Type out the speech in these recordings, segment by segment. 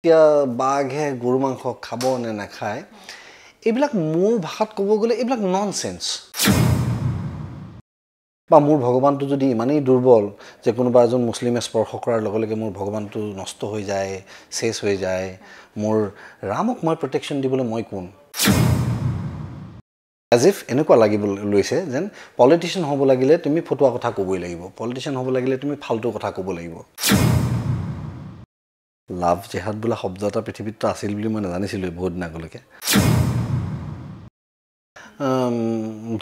এতিয়া বাঘে গৰু মাংস খাব নে নাখায় এইবিলাক মোৰ ভাষাত ক'ব গ'লে এইবিলাক নন চেঞ্চ বা মোৰ ভগৱানটো যদি ইমানেই দুৰ্বল যে কোনোবা এজন মুছলিমে স্পৰ্শ কৰাৰ লগে লগে মোৰ ভগৱানটো নষ্ট হৈ যায় চেচ হৈ যায় মোৰ ৰামক মই প্ৰটেকশ্যন দিবলৈ মই কোন এজ ইফ এনেকুৱা লাগিব লৈছে যেন পলিটিচিয়ান হ'ব লাগিলে তুমি ফটোৱা কথা ক'বই লাগিব পলিটিচিয়ান হ'ব লাগিলে তুমি ফাল্টু কথা ক'ব লাগিব লাভ জেহাদ বোলা শব্দ এটা পৃথিৱীততো আছিল বুলি মই নাজানিছিলোঁ বহুত দিন আগলৈকে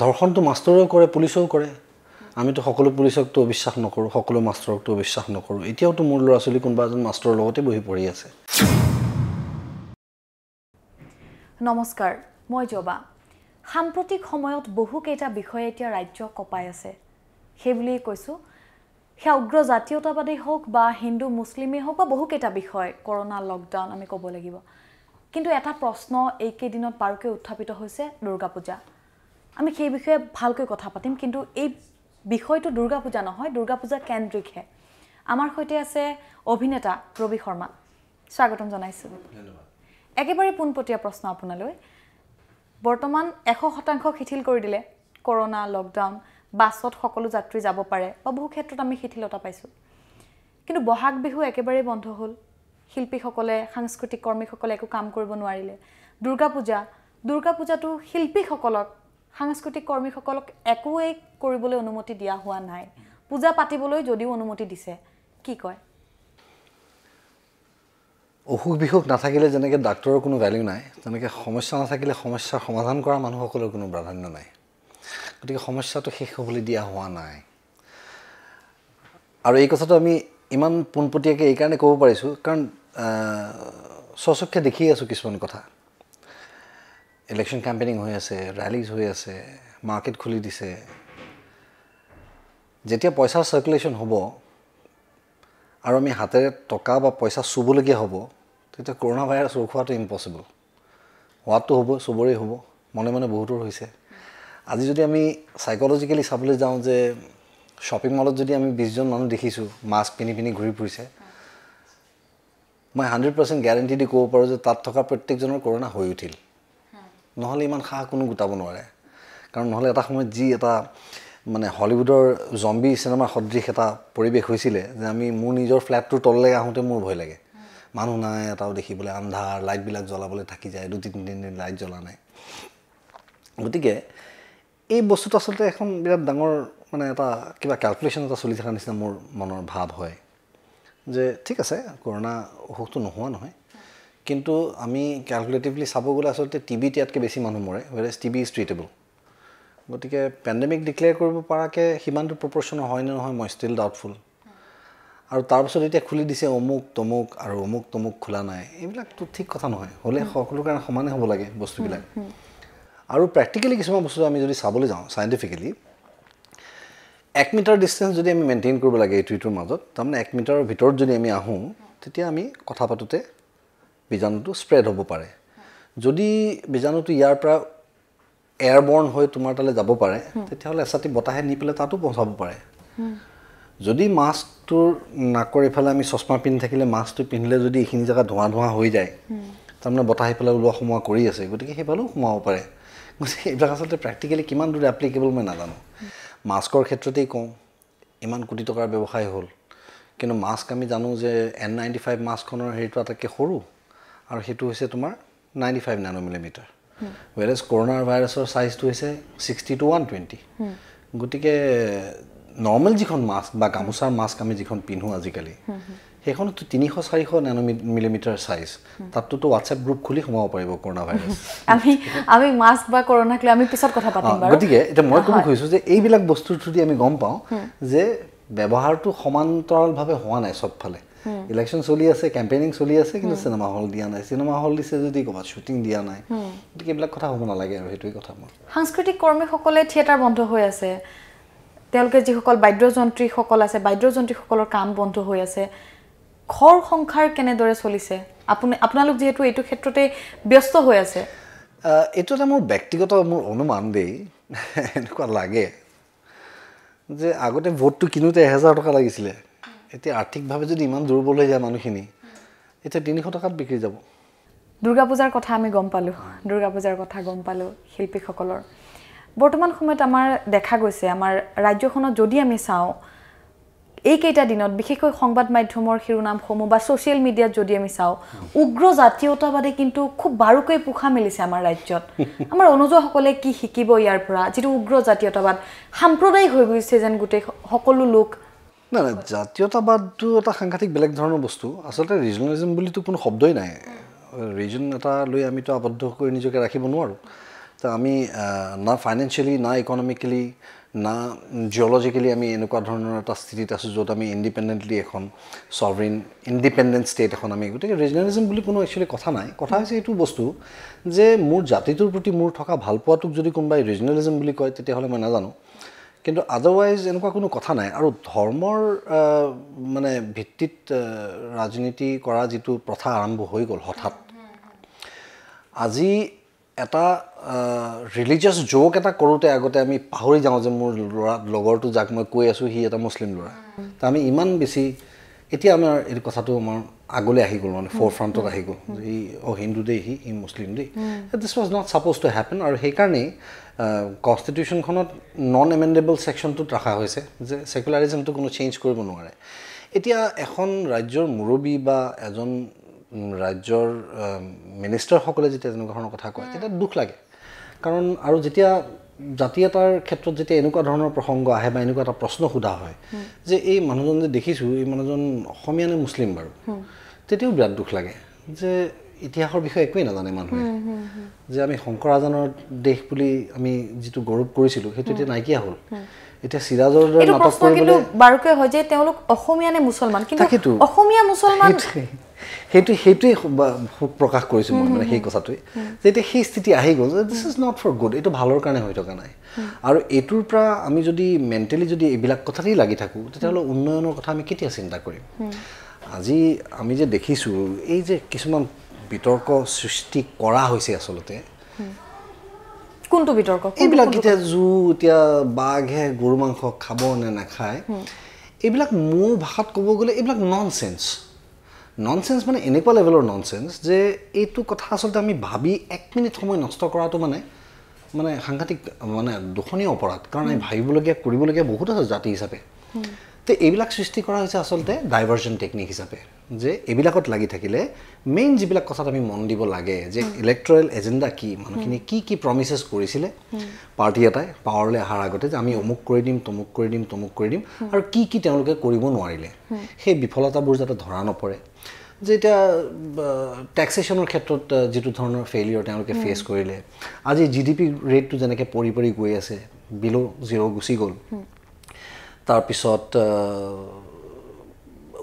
ধৰ্ষণটো মাষ্টৰেও কৰে পুলিচেও কৰে আমিতো সকলো পুলিচকতো অবিশ্বাস নকৰোঁ সকলো মাষ্টৰকতো অবিশ্বাস নকৰোঁ এতিয়াওতো মোৰ ল'ৰা ছোৱালী কোনোবা এজন মাষ্টৰৰ লগতে বহি পৰি আছে নমস্কাৰ মই জবা সাম্প্ৰতিক সময়ত বহুকেইটা বিষয়ে এতিয়া ৰাজ্য কপাই আছে সেইবুলিয়েই কৈছোঁ সেয়া উগ্ৰ জাতীয়তাবাদী হওক বা হিন্দু মুছলিমেই হওক বা বহুকেইটা বিষয় কৰোণা লকডাউন আমি ক'ব লাগিব কিন্তু এটা প্ৰশ্ন এইকেইদিনত পাৰকৈ উত্থাপিত হৈছে দুৰ্গা পূজা আমি সেই বিষয়ে ভালকৈ কথা পাতিম কিন্তু এই বিষয়টো দুৰ্গা পূজা নহয় দুৰ্গা পূজা কেন্দ্ৰিকহে আমাৰ সৈতে আছে অভিনেতা ৰবি শৰ্মা স্বাগতম জনাইছোঁ একেবাৰে পোনপটীয়া প্ৰশ্ন আপোনালৈ বৰ্তমান এশ শতাংশ শিথিল কৰি দিলে কৰোণা লকডাউন বাছত সকলো যাত্ৰী যাব পাৰে বা বহু ক্ষেত্ৰত আমি শিথিলতা পাইছোঁ কিন্তু বহাগ বিহু একেবাৰে বন্ধ হ'ল শিল্পীসকলে সাংস্কৃতিক কৰ্মীসকলে একো কাম কৰিব নোৱাৰিলে দুৰ্গা পূজা দুৰ্গা পূজাটো শিল্পীসকলক সাংস্কৃতিক কৰ্মীসকলক একোৱেই কৰিবলৈ অনুমতি দিয়া হোৱা নাই পূজা পাতিবলৈ যদিও অনুমতি দিছে কি কয় অসুখ বিসুখ নাথাকিলে যেনেকৈ ডাক্তৰৰ কোনো ভেলিউ নাই তেনেকৈ সমস্যা নাথাকিলে সমস্যাৰ সমাধান কৰা মানুহসকলৰ কোনো প্ৰাধান্য নাই গতিকে সমস্যাটো শেষ হ'বলৈ দিয়া হোৱা নাই আৰু এই কথাটো আমি ইমান পোনপটীয়াকৈ এইকাৰণে ক'ব পাৰিছোঁ কাৰণ স্বচক্ষে দেখি আছোঁ কিছুমান কথা ইলেকশ্যন কেম্পেইনিং হৈ আছে ৰেলিজ হৈ আছে মাৰ্কেট খুলি দিছে যেতিয়া পইচাৰ চাৰ্কুলেশ্যন হ'ব আৰু আমি হাতেৰে টকা বা পইচা চুবলগীয়া হ'ব তেতিয়া কৰোণা ভাইৰাছ ৰখোৱাটো ইম্পচিবল হোৱাটো হ'ব চবৰেই হ'ব মনে মনে বহুতৰ হৈছে আজি যদি আমি চাইক'লজিকেলি চাবলৈ যাওঁ যে শ্বপিং মলত যদি আমি বিছজন মানুহ দেখিছোঁ মাস্ক পিন্ধি পিনি ঘূৰি ফুৰিছে মই হাণ্ড্ৰেড পাৰ্চেণ্ট গেৰাণ্টি দি ক'ব পাৰোঁ যে তাত থকা প্ৰত্যেকজনৰ কৰোণা হৈ উঠিল নহ'লে ইমান সাহ কোনো গোটাব নোৱাৰে কাৰণ নহ'লে এটা সময়ত যি এটা মানে হলিউডৰ জম্বি চিনেমা সদৃশ এটা পৰিৱেশ হৈছিলে যে আমি মোৰ নিজৰ ফ্লেটটোৰ তললৈ আহোঁতে মোৰ ভয় লাগে মানুহ নাই এটাও দেখিবলৈ আন্ধাৰ লাইটবিলাক জ্বলাবলৈ থাকি যায় দুদিন তিনিদিন লাইট জ্বলা নাই গতিকে এই বস্তুটো আচলতে এখন বিৰাট ডাঙৰ মানে এটা কিবা কেলকুলেশ্যন এটা চলি থকাৰ নিচিনা মোৰ মনৰ ভাৱ হয় যে ঠিক আছে কৰোণা অসুখটো নোহোৱা নহয় কিন্তু আমি কেলকুলেটিভলি চাব গ'লে আচলতে টি বি তিয়াতকৈ বেছি মানুহ মৰে whereas T B is treatable গতিকে পেণ্ডেমিক ডিক্লেয়াৰ কৰিব পৰাকৈ সিমানটো প্ৰপৰশ্যনৰ হয়নে নহয় মই ষ্টিল ডাউটফুল আৰু তাৰপিছত এতিয়া খুলি দিছে অমুক তমুক আৰু অমুক তমুক খোলা নাই এইবিলাকতো ঠিক কথা নহয় হ'লে সকলো কাৰণে সমানে হ'ব লাগে বস্তুবিলাক আৰু প্ৰেক্টিকেলি কিছুমান বস্তু আমি যদি চাবলৈ যাওঁ চাইণ্টিফিকেলি এক মিটাৰ ডিষ্টেঞ্চ যদি আমি মেইনটেইন কৰিব লাগে ইটো ইটোৰ মাজত তাৰমানে এক মিটাৰৰ ভিতৰত যদি আমি আহোঁ তেতিয়া আমি কথা পাতোঁতে বীজাণুটো স্প্ৰেড হ'ব পাৰে যদি বীজাণুটো ইয়াৰ পৰা এয়াৰ বৰ্ণ হৈ তোমাৰ তালৈ যাব পাৰে তেতিয়াহ'লে এছাতি বতাহে নি পেলাই তাতো পচাব পাৰে যদি মাস্কটো নাকৰি এইফালে আমি চশমা পিন্ধি থাকিলে মাস্কটো পিন্ধিলে যদি এইখিনি জেগা ধোঁৱা ধোঁৱা হৈ যায় তাৰমানে বতাহ সেইফালে ওলোৱা সোমোৱা কৰি আছে গতিকে সেইফালেও সোমাব পাৰে গতিকে এইবিলাক আচলতে প্ৰেক্টিকেলি কিমান দূৰ এপ্লিকেবল মই নাজানো মাস্কৰ ক্ষেত্ৰতেই কওঁ ইমান কোটি টকাৰ ব্যৱসায় হ'ল কিন্তু মাস্ক আমি জানো যে এন নাইণ্টি ফাইভ মাস্কখনৰ হেৰিটো আটাইতকৈ সৰু আৰু সেইটো হৈছে তোমাৰ ninety five nano millimetre average কৰোণাৰ ভাইৰাছৰ চাইজটো হৈছে ছিক্সটি টু ওৱান টুৱেণ্টি গতিকে নৰ্মেল যিখন মাস্ক বা গামোচাৰ মাস্ক আমি যিখন পিন্ধো আজিকালি সেইখনতো তিনিশ চাৰিশ নেনো মিলিমিটাৰ চাইজ তাততো হোৱাটছএপ গ্ৰুপ খুলি সোমাব পাৰিব কৰোণা ভাইৰাছ আমি আমি মাস্ক বা কৰোণাক লৈ আমি পিছত কথা পাতিম গতিকে এতিয়া মই ক'ব খুজিছোঁ যে এইবিলাক বস্তুৰ থ্ৰুদি আমি গম পাওঁ যে ব্যৱহাৰটো সমান্তৰালভাৱে হোৱা নাই চবফালে ইলেকশ্যন চলি আছে কেম্পেইনিং চলি আছে কিন্তু চিনেমা হল দিয়া নাই চিনেমা হল দিছে যদি ক'ৰবাত শ্বুটিং দিয়া নাই গতিকে এইবিলাক কথা হ'ব নালাগে আৰু সেইটোৱে কথা মোৰ সাংস্কৃতিক কৰ্মীসকলে থিয়েটাৰ বন্ধ হৈ আছে তেওঁলোকে যিসকল বাদ্যযন্ত্ৰীসকল আছে বাদ্যযন্ত্ৰীসকলৰ কাম বন্ধ হৈ আছে ঘৰ সংসাৰ কেনেদৰে চলিছে আপুনি আপোনালোক যিহেতু এইটো ক্ষেত্ৰতে ব্যস্ত হৈ আছে এইটো এটা মোৰ ব্যক্তিগত মোৰ অনুমান দেই এনেকুৱা লাগে যে আগতে ভোটটো কিনোতে এহেজাৰ টকা লাগিছিলে এতিয়া আৰ্থিকভাৱে যদি ইমান দুৰ্বল হৈ যায় মানুহখিনি এতিয়া তিনিশ টকাত বিক্ৰী যাব দুৰ্গা পূজাৰ কথা আমি গম পালোঁ দুৰ্গা পূজাৰ কথা গম পালোঁ শিল্পীসকলৰ বৰ্তমান সময়ত আমাৰ দেখা গৈছে আমাৰ ৰাজ্যখনত যদি আমি চাওঁ এইকেইটা দিনত বিশেষকৈ সংবাদ মাধ্যমৰ শিৰোনামসমূহ বা ছ'চিয়েল মিডিয়াত যদি আমি চাওঁ উগ্ৰ জাতীয়তাবাদে কিন্তু খুব বাৰুকৈ পোখা মেলিছে আমাৰ ৰাজ্যত আমাৰ অনুজসকলে কি শিকিব ইয়াৰ পৰা যিটো উগ্ৰ জাতীয়তাবাদ সাম্প্ৰদায়িক হৈ গৈছে যেন গোটেই সকলো লোক নাই নাই জাতীয়তাবাদটো এটা সাংঘাতিক বেলেগ ধৰণৰ বস্তু আচলতে ৰিজনেলিজম বুলিতো কোনো শব্দই নাই ৰিজন এটা লৈ আমিতো আবদ্ধ কৰি নিজকে ৰাখিব নোৱাৰোঁ আমি না ফাইনেন্সিয়েলি না ইকনমিকেলি না জিঅ'লজিকেলি আমি এনেকুৱা ধৰণৰ এটা স্থিতিত আছোঁ য'ত আমি ইণ্ডিপেণ্ডেণ্টলি এখন ছভৰিন ইণ্ডিপেণ্ডেণ্ট ষ্টেট এখন আমি গতিকে ৰিজনেলিজম বুলি কোনো একচুৱেলি কথা নাই কথা হৈছে এইটো বস্তু যে মোৰ জাতিটোৰ প্ৰতি মোৰ থকা ভালপোৱাটোক যদি কোনোবাই ৰিজনেলিজম বুলি কয় তেতিয়াহ'লে মই নাজানো কিন্তু আদাৰৱাইজ এনেকুৱা কোনো কথা নাই আৰু ধৰ্মৰ মানে ভিত্তিত ৰাজনীতি কৰা যিটো প্ৰথা আৰম্ভ হৈ গ'ল হঠাৎ আজি এটা ৰিলিজিয়াছ জোক এটা কৰোঁতে আগতে আমি পাহৰি যাওঁ যে মোৰ ল'ৰা লগৰটো যাক মই কৈ আছোঁ সি এটা মুছলিম ল'ৰা তো আমি ইমান বেছি এতিয়া আমাৰ এই কথাটো আমাৰ আগলৈ আহি গ'ল মানে ফ'ৰ ফ্ৰণ্টত আহি গ'ল যে অ' হিন্দু দেই সি ই Muslim they this was not supposed to happen আৰু সেইকাৰণেই কনষ্টিটিউশ্যনখনত নন এমেণ্ডেবল ছেকশ্যনটোত ৰখা হৈছে যে ছেকুলাৰিজিমটো কোনো চেঞ্জ কৰিব নোৱাৰে এতিয়া এখন ৰাজ্যৰ মুৰব্বী বা এজন ৰাজ্যৰ মিনিষ্টাৰসকলে যেতিয়া তেনেকুৱা ধৰণৰ কথা কয় তেতিয়া দুখ লাগে কাৰণ আৰু যেতিয়া জাতি এটাৰ ক্ষেত্ৰত যেতিয়া এনেকুৱা ধৰণৰ প্ৰসংগ আহে বা এনেকুৱা এটা প্ৰশ্ন সোধা হয় যে এই মানুহজন যে দেখিছোঁ এই মানুহজন অসমীয়া নে মুছলিম বাৰু তেতিয়াও বিৰাট দুখ লাগে যে ইতিহাসৰ বিষয়ে একোৱেই নাজানে মানুহে যে আমি শংকৰ আজানৰ দেশ বুলি আমি যিটো গৌৰৱ কৰিছিলোঁ সেইটো এতিয়া নাইকিয়া হ'ল এতিয়া চিৰাজৰ দৰে নাটক কৰিবলৈ বাৰুকৈ হয় যে তেওঁলোক অসমীয়া নে মুছলমান কিন্তু অসমীয়া মুছলমান সেইটো সেইটোৱে প্ৰকাশ কৰিছোঁ মই মানে সেই কথাটোৱে যে এতিয়া সেই স্থিতি আহি গ'ল যে this is not for good এইটো ভালৰ কাৰণে হৈ থকা নাই আৰু এইটোৰ পৰা আমি যদি মেণ্টেলি যদি এইবিলাক কথাতেই লাগি থাকোঁ তেতিয়াহ'লে উন্নয়নৰ কথা আমি কেতিয়া চিন্তা কৰিম আজি আমি যে দেখিছোঁ এই যে কিছুমান বিতৰ্ক সৃষ্টি কৰা হৈছে আচলতে কোনটো বিতৰ্ক এইবিলাক এতিয়া জু এতিয়া বাঘে গৰু মাংস খাব নে নাখায় এইবিলাক মোৰ ভাষাত ক'ব গ'লে এইবিলাক নন চেঞ্চ নন চেঞ্চ মানে এনেকুৱা লেভেলৰ নন চেঞ্চ যে এইটো কথা আচলতে আমি ভাবি এক মিনিট সময় নষ্ট কৰাটো মানে মানে সাংঘাতিক মানে দোষণীয় অপৰাধ কাৰণ আমি ভাবিবলগীয়া কৰিবলগীয়া বহুত আছে জাতি হিচাপে তে এইবিলাক সৃষ্টি কৰা হৈছে আচলতে ডাইভাৰ্জন টেকনিক হিচাপে যে এইবিলাকত লাগি থাকিলে মেইন যিবিলাক কথাত আমি মন দিব লাগে যে ইলেক্ট্ৰেল এজেণ্ডা কি মানুহখিনি কি কি প্ৰমিছেছ কৰিছিলে পাৰ্টি এটাই পাৱাৰলৈ অহাৰ আগতে যে আমি অমুক কৰি দিম তমুক কৰি দিম তমুক কৰি দিম আৰু কি কি তেওঁলোকে কৰিব নোৱাৰিলে সেই বিফলতাবোৰ যাতে ধৰা নপৰে যে এতিয়া টেক্সেশ্যনৰ ক্ষেত্ৰত যিটো ধৰণৰ ফেইলিয়ৰ তেওঁলোকে ফেচ কৰিলে আজি জি ডি পি ৰেটটো যেনেকৈ পৰি পৰি গৈ আছে বিল' জিৰ' গুচি গ'ল তাৰপিছত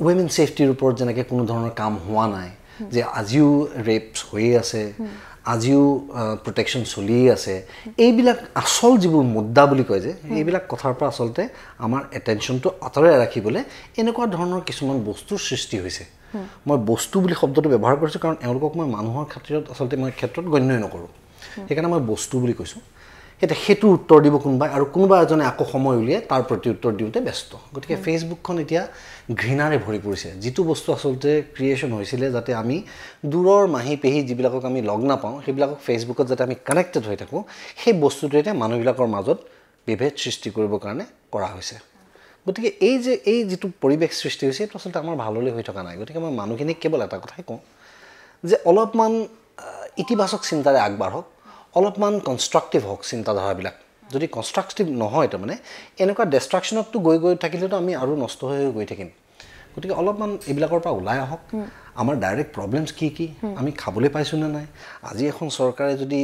ৱিমেন ছেফটিৰ ওপৰত যেনেকৈ কোনো ধৰণৰ কাম হোৱা নাই যে আজিও ৰেপছ হৈয়ে আছে আজিও প্ৰটেকশ্যন চলিয়েই আছে এইবিলাক আচল যিবোৰ মুদ্দা বুলি কয় যে এইবিলাক কথাৰ পৰা আচলতে আমাৰ এটেনশ্যনটো আঁতৰাই ৰাখিবলৈ এনেকুৱা ধৰণৰ কিছুমান বস্তুৰ সৃষ্টি হৈছে মই বস্তু বুলি শব্দটো ব্যৱহাৰ কৰিছোঁ কাৰণ এওঁলোকক মই মানুহৰ খাতিৰত আচলতে মই ক্ষেত্ৰত গণ্যই নকৰোঁ সেইকাৰণে মই বস্তু বুলি কৈছোঁ এতিয়া সেইটোৰ উত্তৰ দিব কোনোবাই আৰু কোনোবা এজনে আকৌ সময় উলিয়াই তাৰ প্ৰতি উত্তৰ দিওঁতে ব্যস্ত গতিকে ফেচবুকখন এতিয়া ঘৃণাৰে ভৰি পৰিছে যিটো বস্তু আচলতে ক্ৰিয়েশ্যন হৈছিলে যাতে আমি দূৰৰ মাহী পেহী যিবিলাকক আমি লগ নাপাওঁ সেইবিলাকক ফেচবুকত যাতে আমি কানেক্টেড হৈ থাকোঁ সেই বস্তুটো এতিয়া মানুহবিলাকৰ মাজত বিভেদ সৃষ্টি কৰিবৰ কাৰণে কৰা হৈছে গতিকে এই যে এই যিটো পৰিৱেশ সৃষ্টি হৈছে এইটো আচলতে আমাৰ ভাললৈ হৈ থকা নাই গতিকে মই মানুহখিনিক কেৱল এটা কথাই কওঁ যে অলপমান ইতিবাচক চিন্তাৰে আগবাঢ়ক অলপমান কনষ্ট্ৰাকটিভ হওক চিন্তাধাৰাবিলাক যদি কনষ্ট্ৰাক্টিভ নহয় তাৰমানে এনেকুৱা ডেষ্ট্ৰাকশ্যনতটো গৈ গৈ থাকিলেতো আমি আৰু নষ্ট হৈ গৈ থাকিম গতিকে অলপমান এইবিলাকৰ পৰা ওলাই আহক আমাৰ ডাইৰেক্ট প্ৰব্লেমছ কি কি আমি খাবলৈ পাইছোঁ নে নাই আজি এখন চৰকাৰে যদি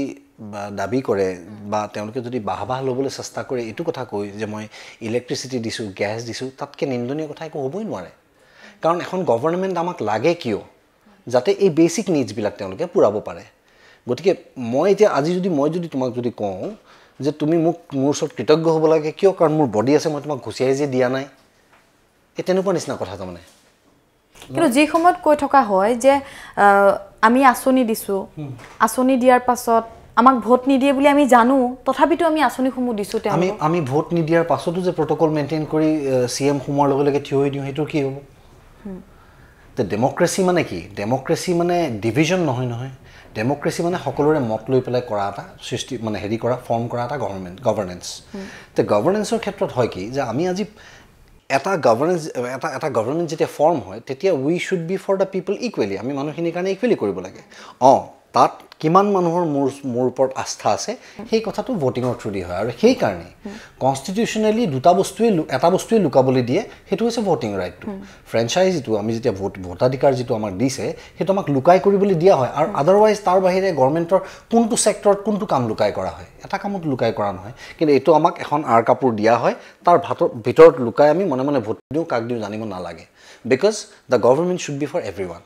দাবী কৰে বা তেওঁলোকে যদি বাহ বাহ ল'বলৈ চেষ্টা কৰে এইটো কথা কৈ যে মই ইলেক্ট্ৰিচিটি দিছোঁ গেছ দিছোঁ তাতকৈ নিন্দনীয় কথা একো হ'বই নোৱাৰে কাৰণ এখন গভৰ্ণমেণ্ট আমাক লাগে কিয় যাতে এই বেচিক নিডছবিলাক তেওঁলোকে পূৰাব পাৰে গতিকে মই এতিয়া আজি যদি মই যদি তোমাক যদি কওঁ যে তুমি মোক মোৰ ওচৰত কৃতজ্ঞ হ'ব লাগে কিয় কাৰণ মোৰ বডি আছে মই তোমাক ঘুচিয়াই যে দিয়া নাই এই তেনেকুৱা নিচিনা কথা তাৰমানে কিন্তু যি সময়ত কৈ থকা হয় যে আমি আঁচনি দিছোঁ আঁচনি দিয়াৰ পাছত আমাক ভোট নিদিয়ে বুলি আমি জানো তথাপিতো আমি আঁচনিসমূহ দিছোঁ আমি আমি ভোট নিদিয়াৰ পাছতো যে প্ৰটকল মেইনটেইন কৰি চি এম সোমোৱাৰ লগে লগে থিয় হৈ দিওঁ সেইটো কি হ'ব ডেম'ক্ৰেচি মানে কি ডেম'ক্ৰেচি মানে ডিভিজন নহয় নহয় ডেম'ক্ৰেচি মানে সকলোৰে মত লৈ পেলাই কৰা এটা সৃষ্টি মানে হেৰি কৰা ফৰ্ম কৰা এটা গভৰ্ণমেণ্ট গভৰ্ণেঞ্চ তে গভৰ্ণেঞ্চৰ ক্ষেত্ৰত হয় কি যে আমি আজি এটা গভৰ্ণেঞ্চ এটা এটা গভৰ্ণেঞ্চ যেতিয়া ফৰ্ম হয় তেতিয়া we should be for the people equally আমি মানুহখিনিৰ কাৰণে ইকুৱেলি কৰিব লাগে অঁ তাত কিমান মানুহৰ মোৰ মোৰ ওপৰত আস্থা আছে সেই কথাটো ভোটিঙৰ থ্ৰুদি হয় আৰু সেইকাৰণেই কনষ্টিটিউচনেলি দুটা বস্তুৱেই এটা বস্তুৱেই লুকাবলৈ দিয়ে সেইটো হৈছে ভোটিং ৰাইটটো ফ্ৰেঞ্চাইজ যিটো আমি যেতিয়া ভোট ভোটাধিকাৰ যিটো আমাক দিছে সেইটো আমাক লুকাই কৰিবলৈ দিয়া হয় আৰু আদাৰৱাইজ তাৰ বাহিৰে গভৰ্ণমেণ্টৰ কোনটো ছেক্টৰত কোনটো কাম লুকাই কৰা হয় এটা কামত লুকাই কৰা নহয় কিন্তু এইটো আমাক এখন আৰ কাপোৰ দিয়া হয় তাৰ ভাত ভিতৰত লুকাই আমি মনে মনে ভোট দিওঁ কাক দিওঁ জানিব নালাগে because the government should be for everyone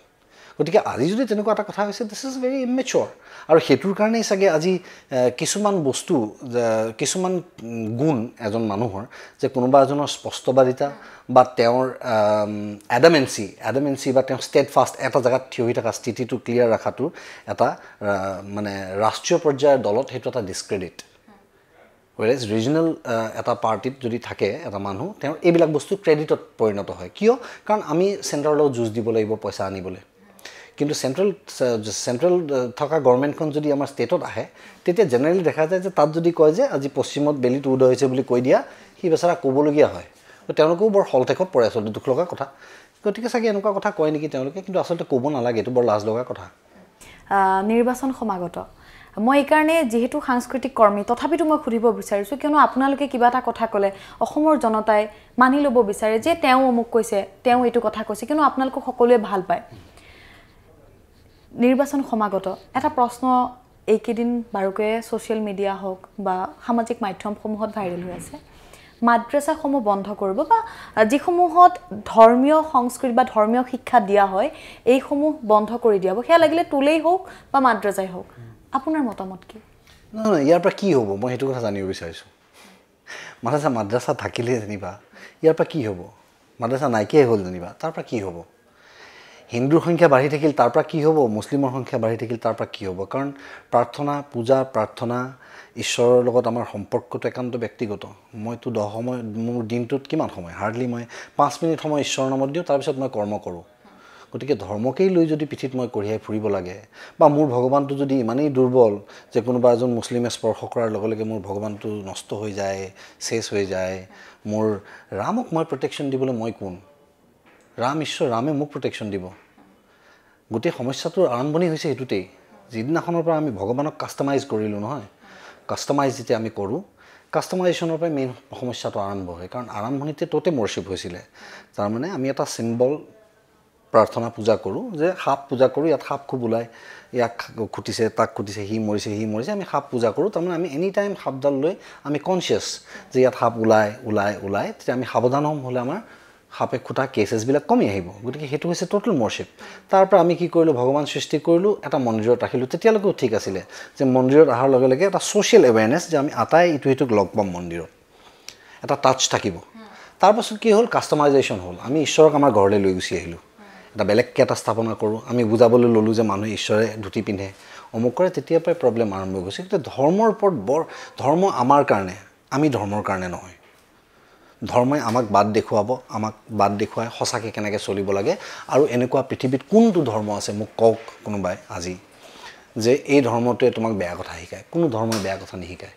গতিকে আজি যদি তেনেকুৱা এটা কথা হৈছে দিছ ইজ ভেৰি ইমেচিয়'ৰ আৰু সেইটোৰ কাৰণেই চাগে আজি কিছুমান বস্তু কিছুমান গুণ এজন মানুহৰ যে কোনোবা এজনৰ স্পষ্টবাদিতা বা তেওঁৰ এডামেঞ্চি এডামেঞ্চি বা তেওঁ ষ্টেট ফাষ্ট এটা জেগাত থিয় হৈ থকা স্থিতিটো ক্লিয়াৰ ৰখাটো এটা মানে ৰাষ্ট্ৰীয় পৰ্যায়ৰ দলত সেইটো এটা ডিছক্ৰেডিট হৈ ৰিজনেল এটা পাৰ্টিত যদি থাকে এটা মানুহ তেওঁৰ এইবিলাক বস্তু ক্ৰেডিটত পৰিণত হয় কিয় কাৰণ আমি চেণ্টাৰৰ লগত যুঁজ দিব লাগিব পইচা আনিবলৈ কিন্তু চেণ্ট্ৰেল চেণ্ট্ৰেল uh, uh, থকা গভৰ্ণমেণ্টখন যদি আমাৰ ষ্টেটত আহে তেতিয়া জেনেৰেলি দেখা যায় যে তাত যদি কয় যে আজি পশ্চিমত বেলিটো উদয় হৈছে বুলি কৈ দিয়া সি বেচাৰা ক'বলগীয়া হয় তেওঁলোকেও বৰ হলটেকত পৰে আচলতে দুখ লগা কথা গতিকে চাগে এনেকুৱা কথা কয় নেকি তেওঁলোকে কিন্তু আচলতে ক'ব নালাগে এইটো বৰ লাজ লগা কথা নিৰ্বাচন সমাগত মই এইকাৰণে যিহেতু সাংস্কৃতিক কৰ্মী তথাপিতো মই সুধিব বিচাৰিছোঁ কিয়নো আপোনালোকে কিবা এটা কথা ক'লে অসমৰ জনতাই মানি ল'ব বিচাৰে যে তেওঁ অমুক কৈছে তেওঁ এইটো কথা কৈছে কিয়নো আপোনালোকক সকলোৱে ভাল পায় নিৰ্বাচন সমাগত এটা প্ৰশ্ন এইকেইদিন বাৰুকৈয়ে ছ'চিয়েল মিডিয়া হওক বা সামাজিক মাধ্যমসমূহত ভাইৰেল হৈ আছে মাদ্ৰাছাসমূহ বন্ধ কৰিব বা যিসমূহত ধৰ্মীয় সংস্কৃতি বা ধৰ্মীয় শিক্ষা দিয়া হয় এইসমূহ বন্ধ কৰি দিয়াব সেয়া লাগিলে তোলেই হওক বা মাদ্ৰাছাই হওক আপোনাৰ মতামত কি নহয় নহয় ইয়াৰ পৰা কি হ'ব মই সেইটো কথা জানিব বিচাৰিছোঁ মাদ্ৰাছা মাদ্ৰাছা থাকিলে যেনিবা ইয়াৰ পৰা কি হ'ব মাদ্ৰাছা নাইকিয়াই হ'ল যেনিবা তাৰ পৰা কি হ'ব হিন্দুৰ সংখ্যা বাঢ়ি থাকিল তাৰ পৰা কি হ'ব মুছলিমৰ সংখ্যা বাঢ়ি থাকিল তাৰ পৰা কি হ'ব কাৰণ প্ৰাৰ্থনা পূজা প্ৰাৰ্থনা ঈশ্বৰৰ লগত আমাৰ সম্পৰ্কটো একান্ত ব্যক্তিগত মইতো দহ সময় মোৰ দিনটোত কিমান সময় হাৰ্ডলি মই পাঁচ মিনিট সময় ঈশ্বৰৰ নামত দিওঁ তাৰপিছত মই কৰ্ম কৰোঁ গতিকে ধৰ্মকেই লৈ যদি পিঠিত মই কঢ়িয়াই ফুৰিব লাগে বা মোৰ ভগৱানটো যদি ইমানেই দুৰ্বল যে কোনোবা এজন মুছলিমে স্পৰ্শ কৰাৰ লগে লগে মোৰ ভগৱানটো নষ্ট হৈ যায় চেচ হৈ যায় মোৰ ৰামক মই প্ৰটেকশ্যন দিবলৈ মই কোন ৰাম ঈশ্বৰ ৰামে মোক প্ৰটেকশ্যন দিব গোটেই সমস্যাটোৰ আৰম্ভণি হৈছে সেইটোতেই যিদিনাখনৰ পৰা আমি ভগৱানক কাষ্টমাইজ কৰিলোঁ নহয় কাষ্টমাইজ যেতিয়া আমি কৰোঁ কাষ্টমাইজেশ্যনৰ পৰাই মেইন সমস্যাটো আৰম্ভ হয় কাৰণ আৰম্ভণিতে ত'তে মৰশ্বিপ হৈছিলে তাৰমানে আমি এটা চিম্বল প্ৰাৰ্থনা পূজা কৰোঁ যে সাপ পূজা কৰোঁ ইয়াত সাপ খুব ওলাই ইয়াক খুটিছে তাক খুটিছে সি মৰিছে সি মৰিছে আমি সাপ পূজা কৰোঁ তাৰমানে আমি এনি টাইম সাপডাল লৈ আমি কনচিয়াছ যে ইয়াত সাপ ওলাই ওলাই ওলাই তেতিয়া আমি সাৱধান হ'ম হ'লে আমাৰ সাপে খুটা কেচেছবিলাক কমি আহিব গতিকে সেইটো হৈছে টোটেল মৰশ্বিপ তাৰ পৰা আমি কি কৰিলোঁ ভগৱান সৃষ্টি কৰিলোঁ এটা মন্দিৰত ৰাখিলোঁ তেতিয়ালৈকেও ঠিক আছিলে যে মন্দিৰত অহাৰ লগে লগে এটা ছ'চিয়েল এৱেৰনেছ যে আমি আটাই ইটো সিটোক লগ পাম মন্দিৰত এটা টাচ থাকিব তাৰপাছত কি হ'ল কাষ্টমাইজেশ্যন হ'ল আমি ঈশ্বৰক আমাৰ ঘৰলৈ লৈ গুচি আহিলোঁ এটা বেলেগকৈ এটা স্থাপনা কৰোঁ আমি বুজাবলৈ ল'লোঁ যে মানুহে ঈশ্বৰে ধুতি পিন্ধে অমুক কৰে তেতিয়াৰ পৰাই প্ৰব্লেম আৰম্ভ গৈছে গতিকে ধৰ্মৰ ওপৰত বৰ ধৰ্ম আমাৰ কাৰণে আমি ধৰ্মৰ কাৰণে নহয় ধৰ্মই আমাক বাট দেখুৱাব আমাক বাট দেখুৱাই সঁচাকৈ কেনেকৈ চলিব লাগে আৰু এনেকুৱা পৃথিৱীত কোনটো ধৰ্ম আছে মোক কওক কোনোবাই আজি যে এই ধৰ্মটোৱে তোমাক বেয়া কথা শিকায় কোনো ধৰ্মই বেয়া কথা নিশিকায়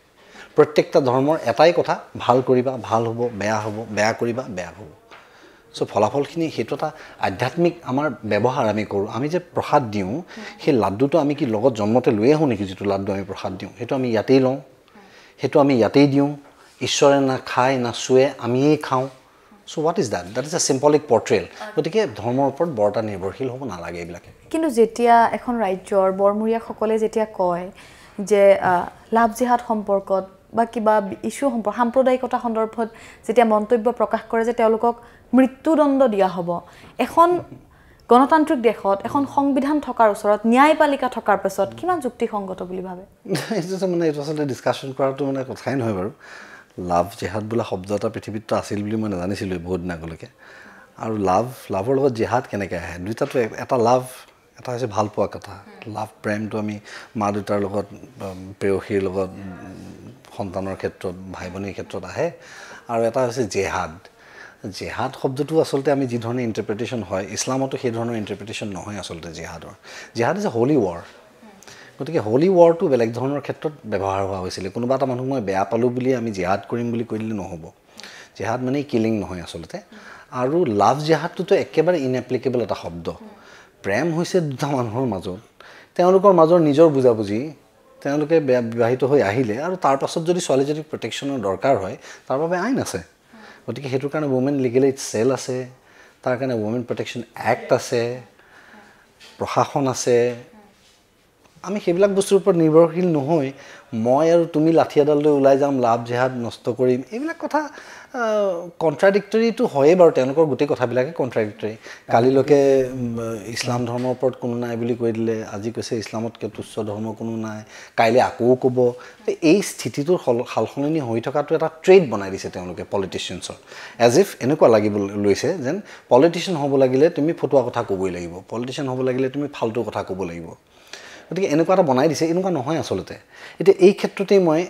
প্ৰত্যেকটা ধৰ্মৰ এটাই কথা ভাল কৰিবা ভাল হ'ব বেয়া হ'ব বেয়া কৰিবা বেয়া হ'ব চ' ফলাফলখিনি সেইটো এটা আধ্যাত্মিক আমাৰ ব্যৱহাৰ আমি কৰোঁ আমি যে প্ৰসাদ দিওঁ সেই লাড্ডুটো আমি কি লগত জন্মতে লৈ আহোঁ নেকি যিটো লাড্ডু আমি প্ৰসাদ দিওঁ সেইটো আমি ইয়াতেই লওঁ সেইটো আমি ইয়াতেই দিওঁ ঈশ্বৰে না খায় না চুৱে আমিয়েই খাওঁ চ' what is that that is a symbolic portrayal গতিকে ধৰ্মৰ ওপৰত বৰ এটা নিৰ্ভৰশীল হ'ব নালাগে এইবিলাকে কিন্তু যেতিয়া এখন ৰাজ্যৰ বৰমূৰীয়াসকলে যেতিয়া কয় যে লাভ জিহাদ সম্পৰ্কত বা কিবা ইছ্যু সম্পৰ্ক সাম্প্ৰদায়িকতা সন্দৰ্ভত যেতিয়া মন্তব্য প্ৰকাশ কৰে যে তেওঁলোকক মৃত্যুদণ্ড দিয়া হ'ব এখন গণতান্ত্ৰিক দেশত এখন সংবিধান থকাৰ ওচৰত ন্যায়পালিকা থকাৰ পাছত কিমান যুক্তিসংগত বুলি ভাবে মানে ডিছকাশ্যন কৰাটো মানে কথাই নহয় বাৰু লাভ জেহাদ বোলা শব্দ এটা পৃথিৱীততো আছিল বুলি মই নাজানিছিলোঁ বহুত দিন আগলৈকে আৰু লাভ লাভৰ লগত জেহাদ কেনেকৈ আহে দুয়োটাটো এটা লাভ এটা হৈছে ভাল পোৱা কথা লাভ প্ৰেমটো আমি মা দেউতাৰ লগত পেয়সীৰ লগত সন্তানৰ ক্ষেত্ৰত ভাই ভনীৰ ক্ষেত্ৰত আহে আৰু এটা হৈছে জেহাদ জেহাদ শব্দটো আচলতে আমি যিধৰণে ইণ্টাৰপ্ৰিটেশ্যন হয় ইছলামতো সেই ধৰণৰ ইণ্টাৰপ্ৰিটেশ্যন নহয় আচলতে জেহাদৰ জেহাদ হৈছে হোলী ৱাৰ গতিকে হলি ৱাৰটো বেলেগ ধৰণৰ ক্ষেত্ৰত ব্যৱহাৰ হোৱা হৈছিলে কোনোবা এটা মানুহক মই বেয়া পালোঁ বুলি আমি জেহাদ কৰিম বুলি কৈ দিলে নহ'ব জেহাদ মানে কিলিং নহয় আচলতে আৰু লাভ জেহাদটোতো একেবাৰে ইনএপ্লিকেবল এটা শব্দ প্ৰেম হৈছে দুটা মানুহৰ মাজত তেওঁলোকৰ মাজৰ নিজৰ বুজাবুজি তেওঁলোকে বিবাহিত হৈ আহিলে আৰু তাৰ পাছত যদি ছোৱালী যদি প্ৰটেকশ্যনৰ দৰকাৰ হয় তাৰ বাবে আইন আছে গতিকে সেইটোৰ কাৰণে ৱমেন লিগেল চেল আছে তাৰ কাৰণে ৱমেন প্ৰটেকশ্যন এক্ট আছে প্ৰশাসন আছে আমি সেইবিলাক বস্তুৰ ওপৰত নিৰ্ভৰশীল নহৈ মই আৰু তুমি লাঠি এডাললৈ ওলাই যাম লাভ জেহাদ নষ্ট কৰিম এইবিলাক কথা কণ্ট্ৰাডিক্টৰীটো হয়েই বাৰু তেওঁলোকৰ গোটেই কথাবিলাকে কণ্ট্ৰাডিক্টৰী কালিলৈকে ইছলাম ধৰ্মৰ ওপৰত কোনো নাই বুলি কৈ দিলে আজি কৈছে ইছলামতকৈ তুচ্ছ ধৰ্ম কোনো নাই কাইলৈ আকৌ ক'ব এই স্থিতিটোৰ সল সালসলনি হৈ থকাটো এটা ট্ৰেড বনাই দিছে তেওঁলোকে পলিটিচিয়ানছৰ এজ ইফ এনেকুৱা লাগিব লৈছে যেন পলিটিচিয়ান হ'ব লাগিলে তুমি ফটোৱা কথা ক'বই লাগিব পলিটিচিয়ান হ'ব লাগিলে তুমি ফাল্টু কথা ক'ব লাগিব গতিকে এনেকুৱা এটা বনাই দিছে এনেকুৱা নহয় আচলতে এতিয়া এই ক্ষেত্ৰতেই মই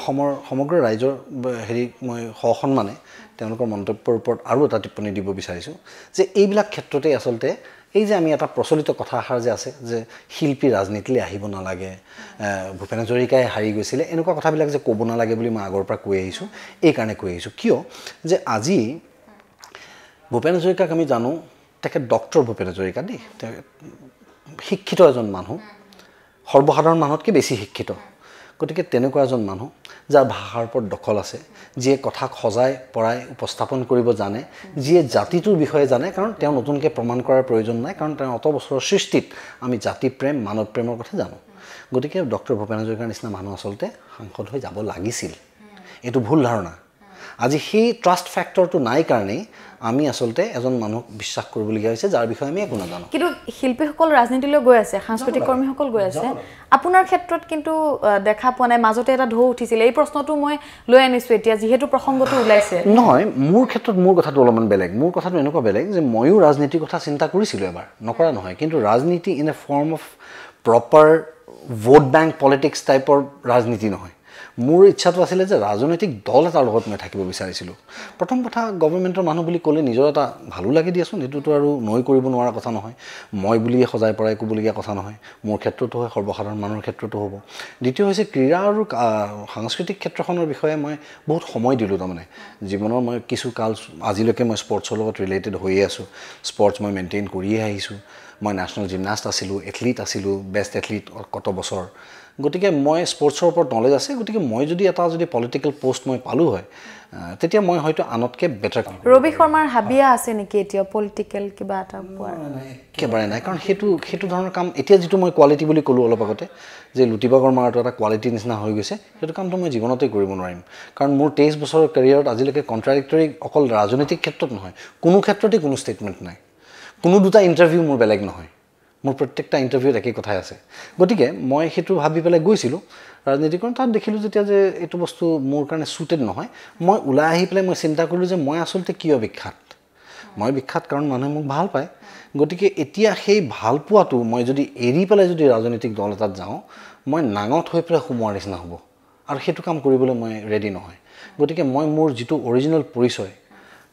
অসমৰ সমগ্ৰ ৰাইজৰ হেৰি মই সসন্মানে তেওঁলোকৰ মন্তব্যৰ ওপৰত আৰু এটা টিপ্পনী দিব বিচাৰিছোঁ যে এইবিলাক ক্ষেত্ৰতেই আচলতে এই যে আমি এটা প্ৰচলিত কথাষাৰ যে আছে যে শিল্পী ৰাজনীতিলৈ আহিব নালাগে ভূপেন হাজৰিকাই হাৰি গৈছিলে এনেকুৱা কথাবিলাক যে ক'ব নালাগে বুলি মই আগৰ পৰা কৈ আহিছোঁ এইকাৰণে কৈ আহিছোঁ কিয় যে আজি ভূপেন হাজৰিকাক আমি জানো তেখেত ডক্টৰ ভূপেন হাজৰিকা দেই শিক্ষিত এজন মানুহ সৰ্বসাধাৰণ মানুহতকৈ বেছি শিক্ষিত গতিকে তেনেকুৱা এজন মানুহ যাৰ ভাষাৰ ওপৰত দখল আছে যিয়ে কথাক সজাই পৰাই উপস্থাপন কৰিব জানে যিয়ে জাতিটোৰ বিষয়ে জানে কাৰণ তেওঁ নতুনকৈ প্ৰমাণ কৰাৰ প্ৰয়োজন নাই কাৰণ তেওঁ অত বছৰৰ সৃষ্টিত আমি জাতিপ্ৰেম মানৱ প্ৰেমৰ কথা জানো গতিকে ডক্টৰ ভূপেন হাজৰিকাৰ নিচিনা মানুহ আচলতে সাংসদ হৈ যাব লাগিছিল এইটো ভুল ধাৰণা আজি সেই ট্ৰাষ্ট ফেক্টৰটো নাই কাৰণেই আমি আচলতে এজন মানুহক বিশ্বাস কৰিবলগীয়া হৈছে যাৰ বিষয়ে আমি একো নাজানো কিন্তু শিল্পীসকল ৰাজনীতিলৈ গৈ আছে সাংস্কৃতিক কৰ্মীসকল গৈ আছে আপোনাৰ ক্ষেত্ৰত কিন্তু দেখা পোৱা নাই মাজতে এটা ঢৌ উঠিছিল এই প্ৰশ্নটো মই লৈ আনিছোঁ এতিয়া যিহেতু প্ৰসংগটো ওলাইছে নহয় মোৰ ক্ষেত্ৰত মোৰ কথাটো অলপমান বেলেগ মোৰ কথাটো এনেকুৱা বেলেগ যে ময়ো ৰাজনীতিৰ কথা চিন্তা কৰিছিলোঁ এবাৰ নকৰা নহয় কিন্তু ৰাজনীতি in a form of proper vote bank politics টাইপৰ ৰাজনীতি নহয় মোৰ ইচ্ছাটো আছিলে যে ৰাজনৈতিক দল এটাৰ লগত মই থাকিব বিচাৰিছিলোঁ প্ৰথম কথা গভৰ্ণমেণ্টৰ মানুহ বুলি ক'লে নিজৰ এটা ভালো লাগি দিয়াচোন এইটোতো আৰু নৈ কৰিব নোৱাৰা কথা নহয় মই বুলিয়ে সজাই পৰাই ক'বলগীয়া কথা নহয় মোৰ ক্ষেত্ৰতো হয় সৰ্বসাধাৰণ মানুহৰ ক্ষেত্ৰতো হ'ব দ্বিতীয় হৈছে ক্ৰীড়া আৰু সাংস্কৃতিক ক্ষেত্ৰখনৰ বিষয়ে মই বহুত সময় দিলোঁ তাৰমানে জীৱনৰ মই কিছু কাল আজিলৈকে মই স্পৰ্টছৰ লগত ৰিলেটেড হৈয়ে আছোঁ স্পৰ্টছ মই মেইনটেইন কৰিয়ে আহিছোঁ মই নেশ্যনেল জিমনাষ্ট আছিলোঁ এথলিট আছিলোঁ বেষ্ট এথলিট কত বছৰ গতিকে মই স্পৰ্টছৰ ওপৰত নলেজ আছে গতিকে মই যদি এটা যদি পলিটিকেল পষ্ট মই পালোঁ হয় তেতিয়া মই হয়তো আনতকৈ বেটাৰ কাম ৰবি শৰ্মাৰ হাবিয়া আছে নেকি এতিয়া পলিটিকেল কিবা এটা একেবাৰে নাই কাৰণ সেইটো সেইটো ধৰণৰ কাম এতিয়া যিটো মই কোৱালিটি বুলি ক'লোঁ অলপ আগতে যে লুটিবাগৰ মাৰটো এটা কোৱালিটিৰ নিচিনা হৈ গৈছে সেইটো কামটো মই জীৱনতে কৰিব নোৱাৰিম কাৰণ মোৰ তেইছ বছৰৰ কেৰিয়াৰত আজিলৈকে কণ্ট্ৰাডিক্টৰী অকল ৰাজনৈতিক ক্ষেত্ৰত নহয় কোনো ক্ষেত্ৰতে কোনো ষ্টেটমেণ্ট নাই কোনো দুটা ইণ্টাৰভিউ মোৰ বেলেগ নহয় মোৰ প্ৰত্যেকটা ইণ্টাৰভিউত একেই কথাই আছে গতিকে মই সেইটো ভাবি পেলাই গৈছিলোঁ ৰাজনীতিকৰণ তাত দেখিলোঁ যেতিয়া যে এইটো বস্তু মোৰ কাৰণে চুটেড নহয় মই ওলাই আহি পেলাই মই চিন্তা কৰিলোঁ যে মই আচলতে কিয় বিখ্যাত মই বিখ্যাত কাৰণ মানুহে মোক ভাল পায় গতিকে এতিয়া সেই ভাল পোৱাটো মই যদি এৰি পেলাই যদি ৰাজনৈতিক দল এটাত যাওঁ মই নাঙত হৈ পেলাই সোমোৱাৰ নিচিনা হ'ব আৰু সেইটো কাম কৰিবলৈ মই ৰেডি নহয় গতিকে মই মোৰ যিটো অৰিজিনেল পৰিচয়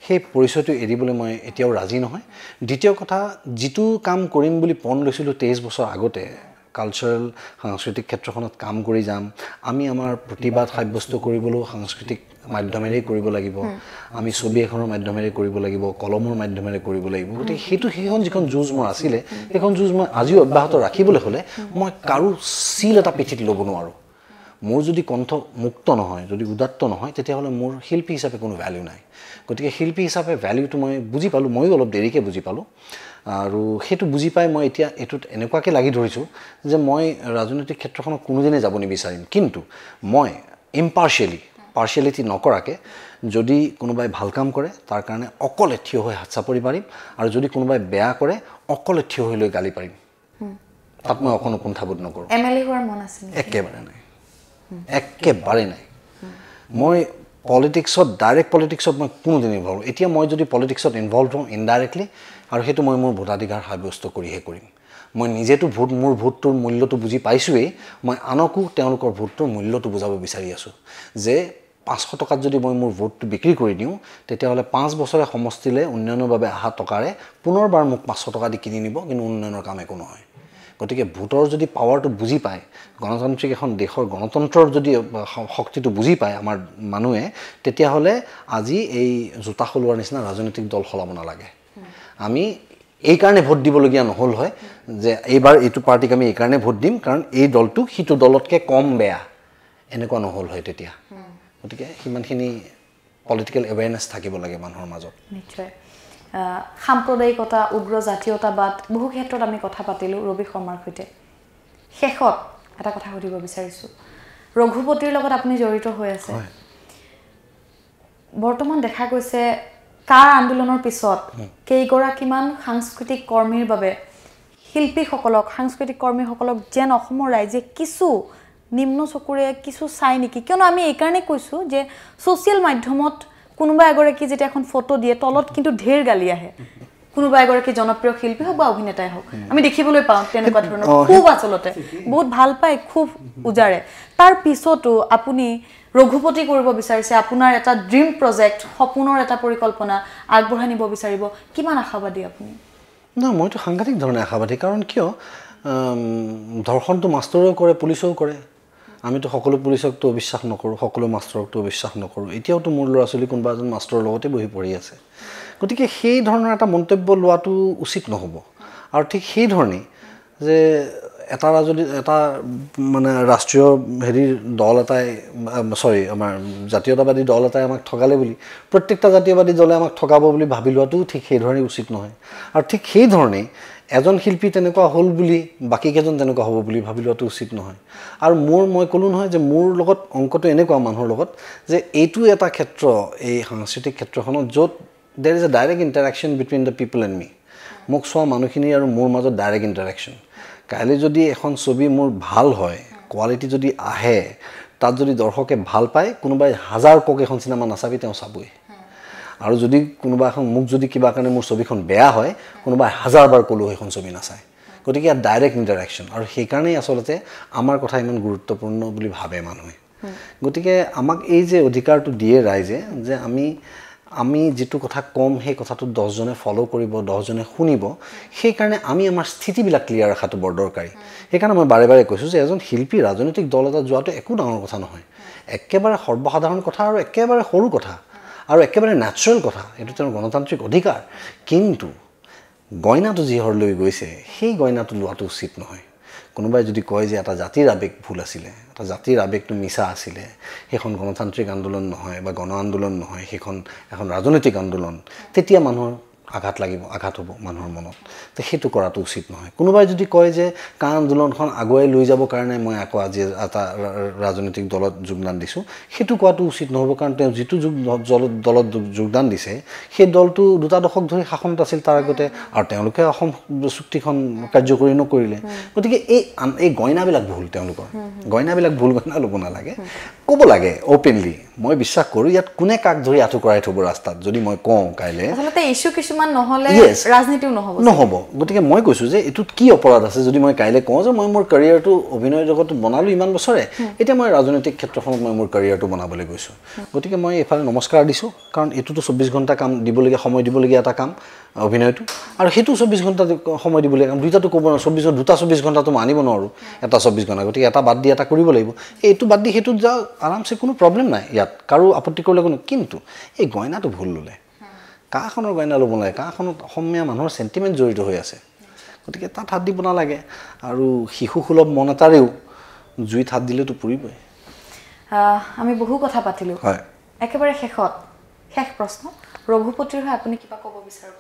সেই পৰিচয়টো এৰিবলৈ মই এতিয়াও ৰাজি নহয় দ্বিতীয় কথা যিটো কাম কৰিম বুলি পণ লৈছিলোঁ তেইছ বছৰ আগতে কালচাৰেল সাংস্কৃতিক ক্ষেত্ৰখনত কাম কৰি যাম আমি আমাৰ প্ৰতিবাদ সাব্যস্ত কৰিবলৈও সাংস্কৃতিক মাধ্যমেৰেই কৰিব লাগিব আমি ছবি এখনৰ মাধ্যমেৰে কৰিব লাগিব কলমৰ মাধ্যমেৰে কৰিব লাগিব গতিকে সেইটো সেইখন যিখন যুঁজ মোৰ আছিলে সেইখন যুঁজ মই আজিও অব্যাহত ৰাখিবলৈ হ'লে মই কাৰো চিল এটা পিঠিত ল'ব নোৱাৰোঁ মোৰ যদি কণ্ঠ মুক্ত নহয় যদি উদাত্ত নহয় তেতিয়াহ'লে মোৰ শিল্পী হিচাপে কোনো ভেলিউ নাই গতিকে শিল্পী হিচাপে ভেলিউটো মই বুজি পালোঁ ময়ো অলপ দেৰিকৈ বুজি পালোঁ আৰু সেইটো বুজি পাই মই এতিয়া এইটোত এনেকুৱাকৈ লাগি ধৰিছোঁ যে মই ৰাজনৈতিক ক্ষেত্ৰখনত কোনোদিনে যাব নিবিচাৰিম কিন্তু মই ইম্পাৰ্চিয়েলি পাৰ্চিয়েলিটি নকৰাকৈ যদি কোনোবাই ভাল কাম কৰে তাৰ কাৰণে অকলে থিয় হৈ হাত চাপৰি পাৰিম আৰু যদি কোনোবাই বেয়া কৰে অকলে থিয় হৈ লৈ গালি পাৰিম তাত মই অকণো কুণ্ঠাবোধ নকৰোঁ একেবাৰে নাই একেবাৰেই নাই মই পলিটিক্সত ডাইৰেক্ট পলিটিক্সত মই কোনোদিন ইনভল্ভ এতিয়া মই যদি পলিটিক্সত ইনভল্ভ হওঁ ইনডাইৰেক্টলি আৰু সেইটো মই মোৰ ভোটাধিকাৰ সাব্যস্ত কৰিহে কৰিম মই নিজেতো ভোট মোৰ ভোটটোৰ মূল্যটো বুজি পাইছোঁৱেই মই আনকো তেওঁলোকৰ ভোটটোৰ মূল্যটো বুজাব বিচাৰি আছোঁ যে পাঁচশ টকাত যদি মই মোৰ ভোটটো বিক্ৰী কৰি দিওঁ তেতিয়াহ'লে পাঁচ বছৰে সমষ্টিলৈ উন্নয়নৰ বাবে অহা টকাৰে পুনৰবাৰ মোক পাঁচশ টকা দি কিনি নিব কিন্তু উন্নয়নৰ কাম একো নহয় গতিকে ভোটৰ যদি পাৱাৰটো বুজি পায় গণতান্ত্ৰিক এখন দেশৰ গণতন্ত্ৰৰ যদি শক্তিটো বুজি পায় আমাৰ মানুহে তেতিয়াহ'লে আজি এই জোতা সলোৱাৰ নিচিনা ৰাজনৈতিক দল সলাব নালাগে আমি এইকাৰণে ভোট দিবলগীয়া নহ'ল হয় যে এইবাৰ এইটো পাৰ্টীক আমি এইকাৰণে ভোট দিম কাৰণ এই দলটো সিটো দলতকৈ কম বেয়া এনেকুৱা নহ'ল হয় তেতিয়া গতিকে সিমানখিনি পলিটিকেল এৱেৰনেছ থাকিব লাগে মানুহৰ মাজত নিশ্চয় সাম্প্ৰদায়িকতা উগ্ৰ জাতীয়তাবাদ বহু ক্ষেত্ৰত আমি কথা পাতিলোঁ ৰবি শৰ্মাৰ সৈতে শেষত এটা কথা সুধিব বিচাৰিছোঁ ৰঘুপতিৰ লগত আপুনি জড়িত হৈ আছে বৰ্তমান দেখা গৈছে কাৰ আন্দোলনৰ পিছত কেইগৰাকীমান সাংস্কৃতিক কৰ্মীৰ বাবে শিল্পীসকলক সাংস্কৃতিক কৰ্মীসকলক যেন অসমৰ ৰাইজে কিছু নিম্ন চকুৰে কিছু চাই নেকি কিয়নো আমি এইকাৰণে কৈছোঁ যে ছ'চিয়েল মাধ্যমত কোনোবা এগৰাকী যেতিয়া এখন ফটো দিয়ে তলত কিন্তু ঢেৰ গালি আহে কোনোবা এগৰাকী জনপ্ৰিয় শিল্পী হওক বা অভিনেতাই হওক আমি দেখিবলৈ পাওঁ তেনেকুৱা ধৰণৰ খুব আচলতে বহুত ভাল পায় খুব উজাৰে তাৰ পিছতো আপুনি ৰঘুপতি কৰিব বিচাৰিছে আপোনাৰ এটা ড্ৰিম প্ৰজেক্ট সপোনৰ এটা পৰিকল্পনা আগবঢ়াই নিব বিচাৰিব কিমান আশাবাদী আপুনি নহয় মইতো সাংঘাতিক ধৰণে আশাবাদী কাৰণ কিয় ধৰ্ষণটো মাষ্টৰেও কৰে পুলিচেও কৰে আমিতো সকলো পুলিচকতো অবিশ্বাস নকৰোঁ সকলো মাষ্টৰকতো অবিশ্বাস নকৰোঁ এতিয়াওতো মোৰ ল'ৰা ছোৱালী কোনোবা এজন মাষ্টৰৰ লগতে বহি পৰি আছে গতিকে সেই ধৰণৰ এটা মন্তব্য লোৱাটো উচিত নহ'ব আৰু ঠিক সেইধৰণেই যে এটা ৰাজনী এটা মানে ৰাষ্ট্ৰীয় হেৰি দল এটাই চৰি আমাৰ জাতীয়তাবাদী দল এটাই আমাক ঠগালে বুলি প্ৰত্যেকটা জাতীয়বাদী দলে আমাক ঠগাব বুলি ভাবি লোৱাটোও ঠিক সেইধৰণেই উচিত নহয় আৰু ঠিক সেইধৰণেই এজন শিল্পী তেনেকুৱা হ'ল বুলি বাকীকেইজন তেনেকুৱা হ'ব বুলি ভাবি লোৱাটো উচিত নহয় আৰু মোৰ মই ক'লোঁ নহয় যে মোৰ লগত অংকটো এনেকুৱা মানুহৰ লগত যে এইটো এটা ক্ষেত্ৰ এই সাংস্কৃতিক ক্ষেত্ৰখনত য'ত there is a direct interaction between the people and me মোক চোৱা মানুহখিনি আৰু মোৰ মাজত ডাইৰেক্ট ইণ্টাৰেকশ্যন কাইলৈ যদি এখন ছবি মোৰ ভাল হয় কোৱালিটি যদি আহে তাত যদি দৰ্শকে ভাল পায় কোনোবাই হাজাৰ কক এখন চিনেমা নাচাবি তেওঁ চাবই আৰু যদি কোনোবা এখন মোক যদি কিবা কাৰণে মোৰ ছবিখন বেয়া হয় কোনোবাই হাজাৰবাৰ ক'লেও সেইখন ছবি নাচায় গতিকে ইয়াত ডাইৰেক্ট ইণ্টাৰেকশ্যন আৰু সেইকাৰণেই আচলতে আমাৰ কথা ইমান গুৰুত্বপূৰ্ণ বুলি ভাবে মানুহে গতিকে আমাক এই যে অধিকাৰটো দিয়ে ৰাইজে যে আমি আমি যিটো কথা ক'ম সেই কথাটো দহজনে ফ'ল' কৰিব দহজনে শুনিব সেইকাৰণে আমি আমাৰ স্থিতিবিলাক ক্লিয়াৰ ৰখাটো বৰ দৰকাৰী সেইকাৰণে মই বাৰে বাৰে কৈছোঁ যে এজন শিল্পী ৰাজনৈতিক দল এটাত যোৱাটো একো ডাঙৰ কথা নহয় একেবাৰে সৰ্বসাধাৰণ কথা আৰু একেবাৰে সৰু কথা আৰু একেবাৰে নেচাৰেল কথা এইটো তেওঁৰ গণতান্ত্ৰিক অধিকাৰ কিন্তু গইনাটো যিহৰলৈ গৈছে সেই গইনাটো লোৱাটো উচিত নহয় কোনোবাই যদি কয় যে এটা জাতিৰ আৱেগ ভুল আছিলে এটা জাতিৰ আৱেগটো মিছা আছিলে সেইখন গণতান্ত্ৰিক আন্দোলন নহয় বা গণ আন্দোলন নহয় সেইখন এখন ৰাজনৈতিক আন্দোলন তেতিয়া মানুহৰ আঘাত লাগিব আঘাত হ'ব মানুহৰ মনত তো সেইটো কৰাটো উচিত নহয় কোনোবাই যদি কয় যে কাৰণ আন্দোলনখন আগুৱাই লৈ যাবৰ কাৰণে মই আকৌ আজি এটা ৰাজনৈতিক দলত যোগদান দিছোঁ সেইটো কোৱাটো উচিত নহ'ব কাৰণ তেওঁ যিটো যোগ দলত যোগদান দিছে সেই দলটো দুটা দশক ধৰি শাসনত আছিল তাৰ আগতে আৰু তেওঁলোকে অসম চুক্তিখন কাৰ্যকৰী নকৰিলে গতিকে এই এই গইনাবিলাক ভুল তেওঁলোকৰ গইনাবিলাক ভুল গইনা ল'ব নালাগে ক'ব লাগে অ'পেনলি মই বিশ্বাস কৰোঁ ইয়াত কোনে কাক ধৰি আঁঠু কৰাই থ'ব ৰাস্তাত যদি মই কওঁ কাইলৈ ৰাজনীতিও নহ'ব নহ'ব গতিকে মই কৈছোঁ যে এইটোত কি অপৰাধ আছে যদি মই কাইলৈ কওঁ যে মই মোৰ কেৰিয়াৰটো অভিনয় জগতত বনালোঁ ইমান বছৰে এতিয়া মই ৰাজনৈতিক ক্ষেত্ৰখনত মই মোৰ কেৰিয়াৰটো বনাবলৈ গৈছোঁ গতিকে মই এইফালে নমস্কাৰ দিছোঁ কাৰণ এইটোতো চৌব্বিছ ঘণ্টা কাম দিবলগীয়া সময় দিবলগীয়া এটা কাম অভিনয়টো আৰু সেইটো চৌব্বিছ ঘণ্টা সময় দিব লাগে কাৰণ দুইটাটো ক'ব নোৱাৰোঁ চৌব্বিছ দুটা চৌব্বিছ ঘণ্টাটো মই আনিব নোৱাৰোঁ এটা চৌব্বিছ ঘণ্টা গতিকে এটা বাদ দি এটা কৰিব লাগিব এইটো বাদ দি সেইটোত যাওঁ আৰামছে কোনো প্ৰব্লেম নাই ইয়াত কাৰো আপত্তি কৰিলে কোনো কিন্তু এই গইনাটো ভুল ল'লে কাখনৰ গইনা ল'ব নালাগে কাখনত অসমীয়া মানুহৰ চেণ্টিমেণ্ট জড়িত হৈ আছে গতিকে তাত হাত দিব নালাগে আৰু শিশুসুলভ মন এটাৰেও জুইত হাত দিলেতো পুৰিবই আমি বহু কথা পাতিলোঁ হয় একেবাৰে শেষত শেষ প্ৰশ্ন ৰঘুপতিৰ হৈ আপুনি কিবা ক'ব বিচাৰোঁ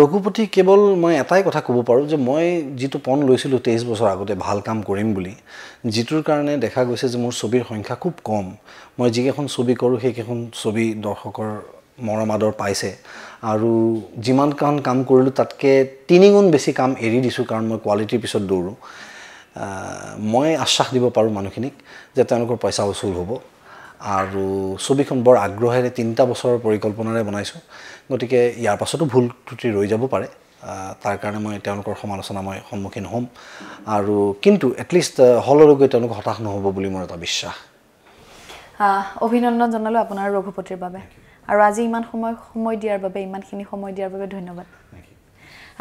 ৰঘুপতি কেৱল মই এটাই কথা ক'ব পাৰোঁ যে মই যিটো পণ লৈছিলোঁ তেইছ বছৰ আগতে ভাল কাম কৰিম বুলি যিটোৰ কাৰণে দেখা গৈছে যে মোৰ ছবিৰ সংখ্যা খুব কম মই যিকেইখন ছবি কৰোঁ সেইকেইখন ছবি দৰ্শকৰ মৰম আদৰ পাইছে আৰু যিমানখন কাম কৰিলোঁ তাতকৈ তিনিগুণ বেছি কাম এৰি দিছোঁ কাৰণ মই কোৱালিটিৰ পিছত দৌৰোঁ মই আশ্বাস দিব পাৰোঁ মানুহখিনিক যে তেওঁলোকৰ পইচা উচুল হ'ব আৰু ছবিখন বৰ আগ্ৰহেৰে তিনিটা বছৰৰ পৰিকল্পনাৰে বনাইছোঁ গতিকে ইয়াৰ পাছতো ভুল ত্ৰুটি ৰৈ যাব পাৰে তাৰ কাৰণে মই তেওঁলোকৰ সমালোচনা মই সন্মুখীন হ'ম আৰু কিন্তু এটলিষ্ট হললৈ গৈ তেওঁলোক হতাশ নহ'ব বুলি মোৰ এটা বিশ্বাস অভিনন্দন জনালোঁ আপোনাৰ ৰঘুপতিৰ বাবে আৰু আজি ইমান সময় সময় দিয়াৰ বাবে ইমানখিনি সময় দিয়াৰ বাবে ধন্যবাদ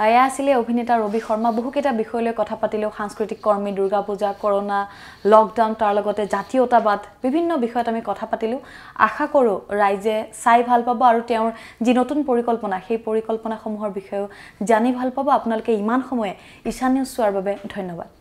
এয়া আছিলে অভিনেতা ৰবি শৰ্মা বহুকেইটা বিষয় লৈ কথা পাতিলেও সাংস্কৃতিক কৰ্মী দুৰ্গা পূজা কৰোণা লকডাউন তাৰ লগতে জাতীয়তাবাদ বিভিন্ন বিষয়ত আমি কথা পাতিলোঁ আশা কৰোঁ ৰাইজে চাই ভাল পাব আৰু তেওঁৰ যি নতুন পৰিকল্পনা সেই পৰিকল্পনাসমূহৰ বিষয়েও জানি ভাল পাব আপোনালোকে ইমান সময়ে ঈশা নিউজ চোৱাৰ বাবে ধন্যবাদ